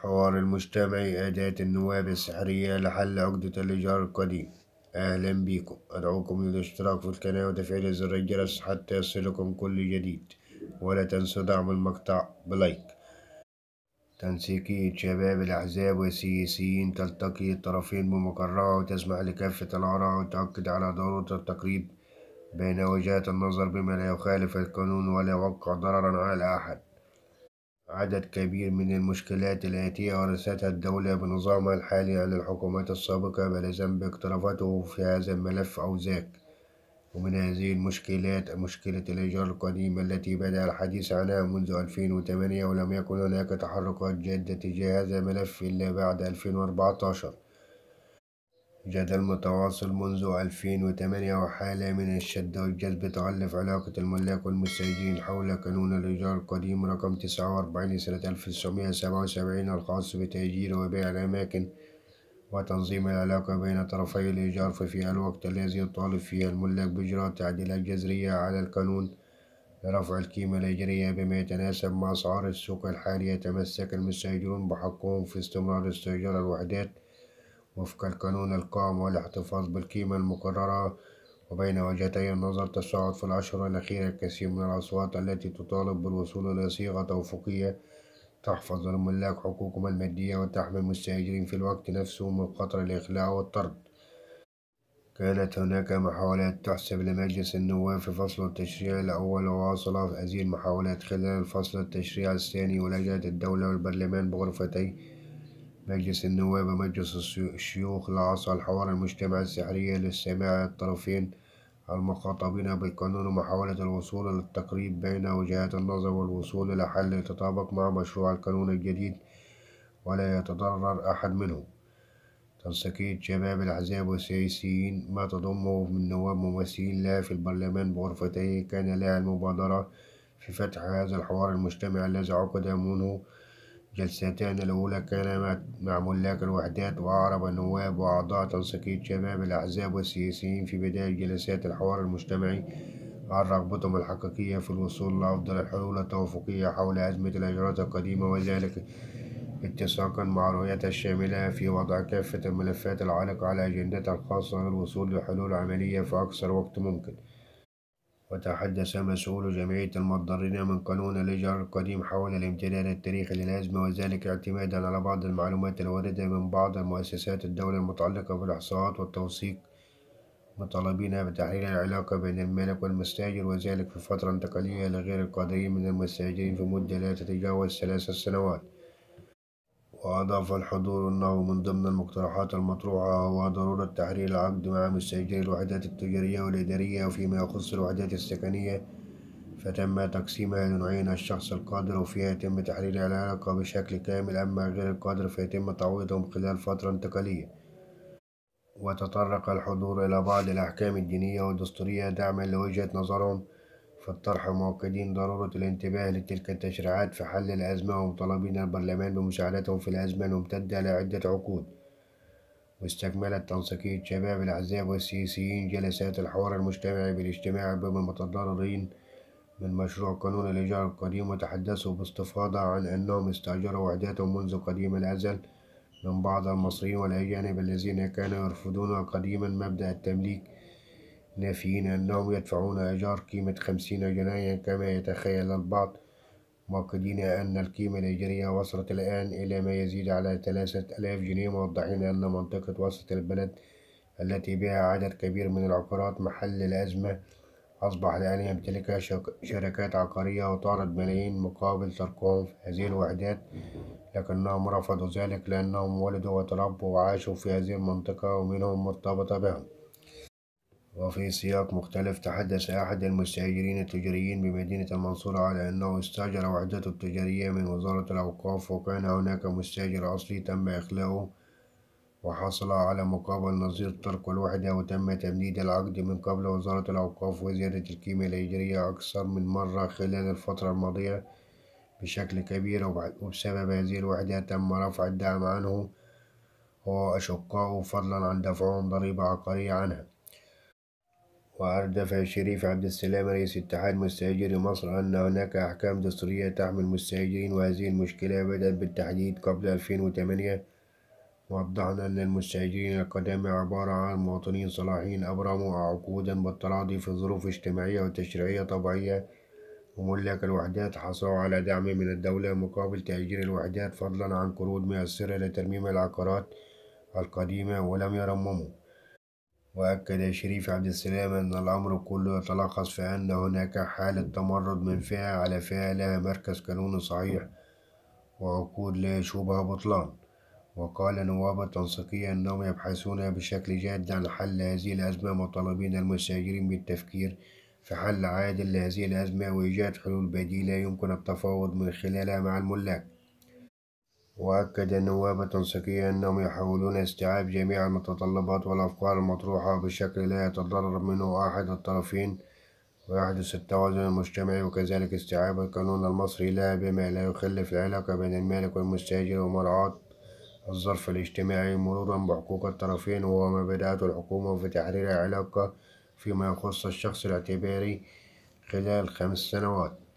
الحوار المجتمعي أداة النواب السحرية لحل عقدة الإيجار القديم أهلا بكم أدعوكم للاشتراك في القناة وتفعيل زر الجرس حتى يصلكم كل جديد ولا تنسوا دعم المقطع بلايك تنسيقية شباب الأحزاب والسياسيين تلتقي الطرفين بمقرها وتسمح لكافة الآراء وتؤكد على ضرورة التقريب بين وجهات النظر بما لا يخالف القانون ولا يوقع ضررا على أحد عدد كبير من المشكلات التي أورثتها الدولة بنظامها الحالي عن الحكومات السابقة بل ذنب اقترافاته في هذا الملف أو ذاك ومن هذه المشكلات مشكلة الإيجار القديمة التي بدأ الحديث عنها منذ 2008 ولم يكن هناك تحركات جادة تجاه هذا الملف إلا بعد 2014 جدل متواصل منذ 2008 وحالة من الشدة والجذب تغلف علاقة الملاك والمستأجرين حول قانون الإيجار القديم رقم 49 لسنة 1977 الخاص بتأجير وبيع الأماكن وتنظيم العلاقة بين طرفي الإيجار ففي الوقت الذي يطالب فيه الملاك بإجراء تعديلات جذرية على القانون لرفع القيمة الإجرية بما يتناسب مع أسعار السوق الحالية يتمسك المستأجرون بحقهم في استمرار استئجار الوحدات وفق القانون القائم والاحتفاظ بالقيمة المقررة وبين وجهتي النظر تصاعد في الأشهر الأخيرة الكثير من الأصوات التي تطالب بالوصول إلى صيغة توفيقية تحفظ الملاك حقوقهم المادية وتحمي المستأجرين في الوقت نفسه من خطر الإخلاع والطرد كانت هناك محاولات تحسب لمجلس النواب في فصل التشريع الأول وواصل هذه المحاولات خلال الفصل التشريع الثاني ولجنة الدولة والبرلمان بغرفتي مجلس النواب ومجلس الشيوخ لعصى الحوار المجتمع السحرية للسماع الطرفين المخاطبين بالقانون ومحاولة الوصول للتقريب بين وجهات النظر والوصول إلى حل يتطابق مع مشروع القانون الجديد ولا يتضرر أحد منه تنسيقية شباب الأحزاب والسياسيين ما تضمه من نواب ممثلين لها في البرلمان بغرفتين كان لها المبادرة في فتح هذا الحوار المجتمع الذي عقد منه جلستان الأولى كان مع ملاك الوحدات وأعرب النواب وأعضاء تنسيقية شباب الأحزاب والسياسيين في بداية جلسات الحوار المجتمعي عن رغبتهم الحقيقية في الوصول لأفضل الحلول التوافقية حول أزمة الأجرات القديمة وذلك اتساقا مع رؤيتها الشاملة في وضع كافة الملفات العالقة على أجندتها الخاصة للوصول لحلول عملية في أقصر وقت ممكن وتحدث مسؤول جمعية المضرين من قانون الإيجار القديم حول الامتداد التاريخي للأزمة وذلك اعتمادا على بعض المعلومات الواردة من بعض مؤسسات الدولة المتعلقة بالإحصاءات والتوثيق مطالبين بتحرير العلاقة بين المالك والمستأجر وذلك في فترة انتقالية لغير القادرين من المستأجرين في مدة لا تتجاوز ثلاث سنوات وأضاف الحضور أنه من ضمن المقترحات المطروحة هو ضرورة تحرير العقد مع مستأجري الوحدات التجارية والإدارية وفيما يخص الوحدات السكنية فتم تقسيمها لنوعين الشخص القادر وفيها يتم تحرير العلاقة بشكل كامل أما غير القادر فيتم تعويضهم خلال فترة انتقالية وتطرق الحضور إلى بعض الأحكام الدينية والدستورية دعما لوجهة نظرهم فالطرح معقدين ضرورة الانتباه لتلك التشريعات في حل الأزمة ومطالبين البرلمان بمساعدتهم في الأزمة الممتدة لعدة عقود واستكملت تنسيقية شباب الأحزاب والسياسيين جلسات الحوار المجتمعي بالاجتماع المتضررين من مشروع قانون الإيجار القديم وتحدثوا باستفاضة عن أنهم استأجروا وحداتهم منذ قديم الأزل من بعض المصريين والأجانب الذين كانوا يرفضون قديما مبدأ التمليك نافيين أنهم يدفعون إيجار قيمة خمسين جنيها كما يتخيل البعض مؤكدين أن القيمة الإيجارية وصلت الآن إلى ما يزيد على ثلاثة آلاف جنيه موضحين أن منطقة وسط البلد التي بها عدد كبير من العقارات محل الأزمة أصبح الآن يمتلكها شركات عقارية وتعرض ملايين مقابل تركهم في هذه الوحدات لكنهم رفضوا ذلك لأنهم ولدوا وتربوا وعاشوا في هذه المنطقة ومنهم مرتبطة بهم وفي سياق مختلف تحدث أحد المستأجرين التجاريين بمدينة المنصورة على أنه استأجر وحدته التجارية من وزارة الأوقاف وكان هناك مستأجر أصلي تم إخلاؤه وحصل على مقابل نظير ترك الوحدة وتم تمديد العقد من قبل وزارة الأوقاف وزيادة الكيمياء الإجرية أكثر من مرة خلال الفترة الماضية بشكل كبير وبسبب هذه الوحدة تم رفع الدعم عنه وأشقائه فضلا عن دفعهم ضريبة عقارية عنها وأردف الشريف عبد السلام رئيس اتحاد مستأجري مصر أن هناك أحكام دستورية تحمي المستأجرين وهذه المشكلة بدأت بالتحديد قبل 2008 وضحنا أن المستأجرين القدامى عبارة عن مواطنين صلاحين أبرموا عقودا بالتراضي في ظروف اجتماعية وتشريعية طبيعية وملاك الوحدات حصلوا على دعم من الدولة مقابل تأجير الوحدات فضلا عن قروض مؤثرة لترميم العقارات القديمة ولم يرمموا وأكد شريف عبد السلام أن الأمر كله يتلخص في أن هناك حالة تمرد من فئة على فئة لها مركز قانوني صحيح وعقود لا يشوبها بطلان وقال نواب التنسيقية أنهم يبحثون بشكل جاد عن حل هذه الأزمة مطالبين المستأجرين بالتفكير في حل عادل لهذه الأزمة وإيجاد حلول بديلة يمكن التفاوض من خلالها مع الملاك وأكد النواب التنسيقية أنهم يحاولون استيعاب جميع المتطلبات والأفكار المطروحة بشكل لا يتضرر منه أحد الطرفين ويحدث التوازن المجتمعي وكذلك استيعاب القانون المصري لها بما لا يخلف العلاقة بين المالك والمستأجر ومراعاة الظرف الاجتماعي مرورا بحقوق الطرفين وهو بدأت الحكومة في تحرير العلاقة فيما يخص الشخص الاعتباري خلال خمس سنوات